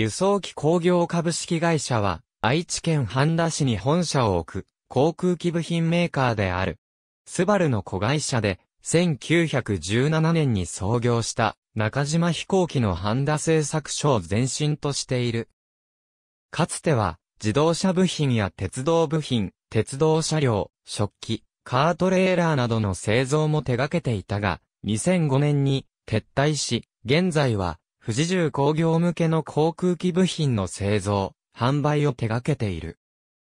輸送機工業株式会社は、愛知県半田市に本社を置く、航空機部品メーカーである。スバルの子会社で、1917年に創業した、中島飛行機の半田製作所を前身としている。かつては、自動車部品や鉄道部品、鉄道車両、食器、カートレーラーなどの製造も手掛けていたが、2005年に撤退し、現在は富士重工業向けの航空機部品の製造、販売を手掛けている。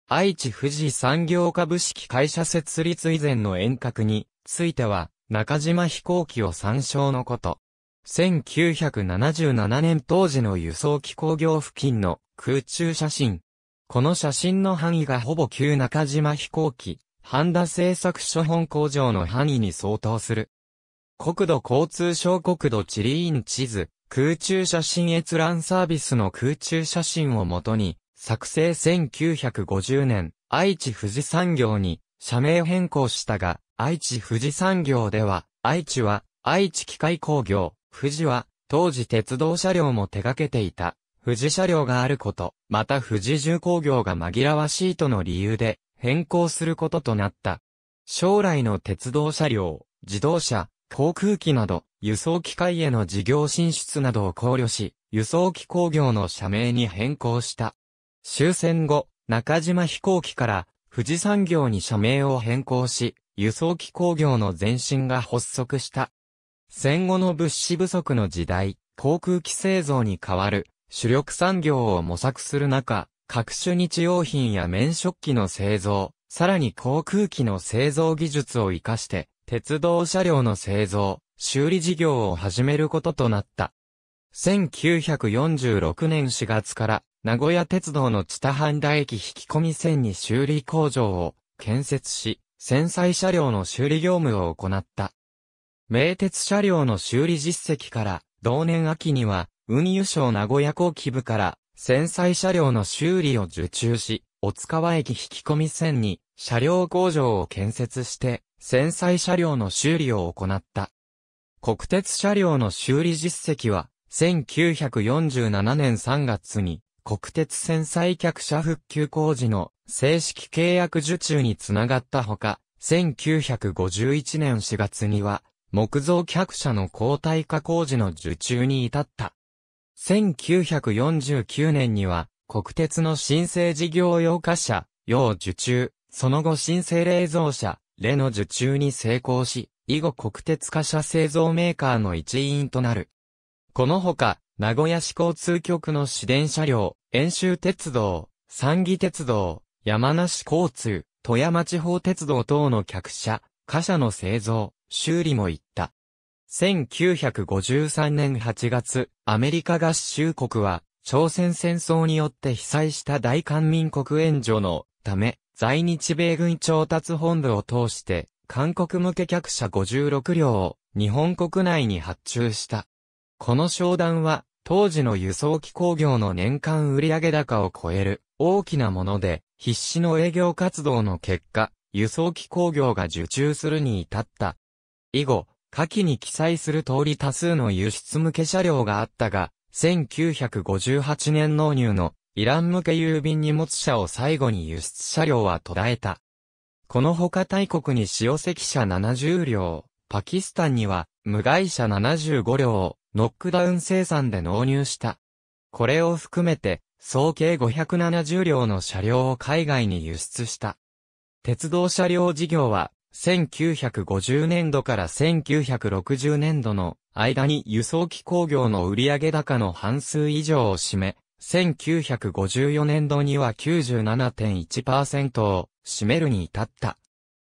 愛知富士産業株式会社設立以前の遠隔については、中島飛行機を参照のこと。1977年当時の輸送機工業付近の空中写真。この写真の範囲がほぼ旧中島飛行機、ハンダ製作所本工場の範囲に相当する。国土交通省国土地理院地図、空中写真閲覧サービスの空中写真をもとに、作成1950年、愛知富士産業に社名変更したが、愛知富士産業では、愛知は愛知機械工業、富士は当時鉄道車両も手掛けていた、富士車両があること、また富士重工業が紛らわしいとの理由で変更することとなった。将来の鉄道車両、自動車、航空機など、輸送機械への事業進出などを考慮し、輸送機工業の社名に変更した。終戦後、中島飛行機から富士産業に社名を変更し、輸送機工業の前身が発足した。戦後の物資不足の時代、航空機製造に代わる主力産業を模索する中、各種日用品や免食器の製造、さらに航空機の製造技術を活かして、鉄道車両の製造、修理事業を始めることとなった。1946年4月から、名古屋鉄道の千田半田駅引き込み線に修理工場を建設し、戦災車両の修理業務を行った。名鉄車両の修理実績から、同年秋には、運輸省名古屋後機部から、戦災車両の修理を受注し、小塚川駅引き込み線に、車両工場を建設して、戦災車両の修理を行った。国鉄車両の修理実績は、1947年3月に、国鉄線載客車復旧工事の正式契約受注につながったほか、1951年4月には、木造客車の交代化工事の受注に至った。1949年には、国鉄の申請事業用貨車、要受注、その後申請冷蔵車、レの受注に成功し、以後国鉄貨車製造メーカーの一員となる。このほか、名古屋市交通局の市電車両、遠州鉄道、三義鉄道、山梨交通、富山地方鉄道等の客車、貨車の製造、修理も行った。1953年8月、アメリカ合衆国は、朝鮮戦争によって被災した大韓民国援助のため、在日米軍調達本部を通して、韓国向け客車56両を日本国内に発注した。この商談は、当時の輸送機工業の年間売上高を超える大きなもので、必死の営業活動の結果、輸送機工業が受注するに至った。以後、下記に記載する通り多数の輸出向け車両があったが、1958年納入のイラン向け郵便荷物車を最後に輸出車両は途絶えた。この他大国に塩石車70両、パキスタンには無害車75両をノックダウン生産で納入した。これを含めて総計570両の車両を海外に輸出した。鉄道車両事業は1950年度から1960年度の間に輸送機工業の売上高の半数以上を占め、1954年度には97.1%を、閉めるに至った。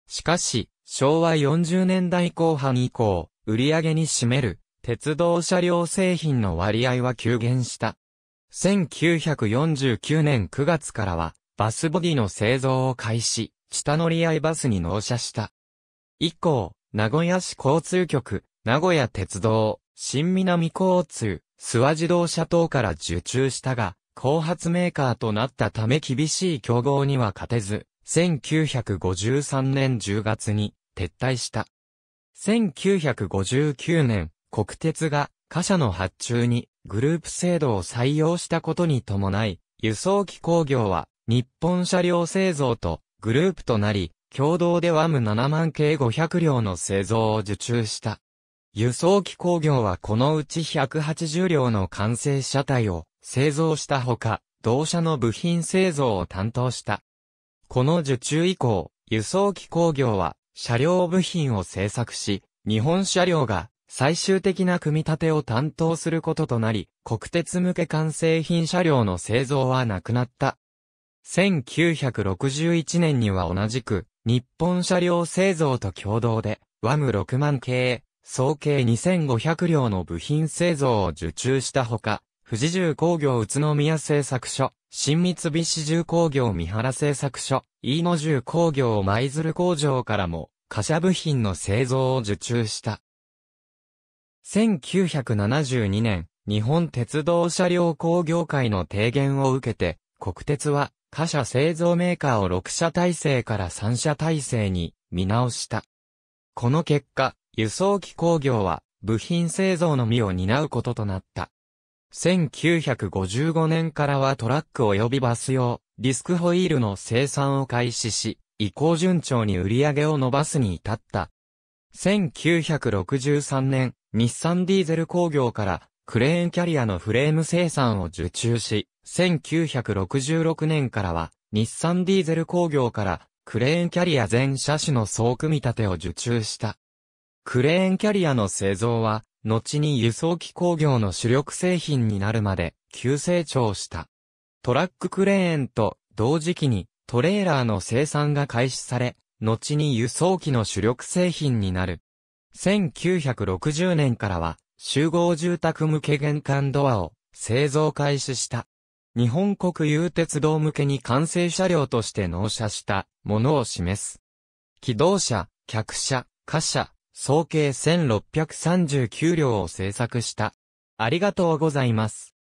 しかし、昭和40年代後半以降、売上に占める鉄道車両製品の割合は急減した。1949年9月からは、バスボディの製造を開始、下乗り合いバスに納車した。以降、名古屋市交通局、名古屋鉄道、新南交通、諏訪自動車等から受注したが、後発メーカーとなったため厳しい競合には勝てず、1953年10月に撤退した。1959年、国鉄が貨車の発注にグループ制度を採用したことに伴い、輸送機工業は日本車両製造とグループとなり、共同でワム7万計500両の製造を受注した。輸送機工業はこのうち180両の完成車体を製造したほか、同社の部品製造を担当した。この受注以降、輸送機工業は車両部品を製作し、日本車両が最終的な組み立てを担当することとなり、国鉄向け完成品車両の製造はなくなった。1961年には同じく、日本車両製造と共同で、ワム6万系、総計2500両の部品製造を受注したほか、富士重工業宇都宮製作所、新三菱重工業三原製作所、飯野重工業舞鶴工場からも、貨車部品の製造を受注した。1972年、日本鉄道車両工業会の提言を受けて、国鉄は、貨車製造メーカーを6社体制から3社体制に見直した。この結果、輸送機工業は部品製造のみを担うこととなった。1955年からはトラック及びバス用、ディスクホイールの生産を開始し、移行順調に売り上げを伸ばすに至った。1963年、日産ディーゼル工業からクレーンキャリアのフレーム生産を受注し、1966年からは日産ディーゼル工業からクレーンキャリア全車種の総組み立てを受注した。クレーンキャリアの製造は後に輸送機工業の主力製品になるまで急成長した。トラッククレーンと同時期にトレーラーの生産が開始され、後に輸送機の主力製品になる。1960年からは集合住宅向け玄関ドアを製造開始した。日本国有鉄道向けに完成車両として納車したものを示す。機動車、客車、貨車、総計1639両を制作した。ありがとうございます。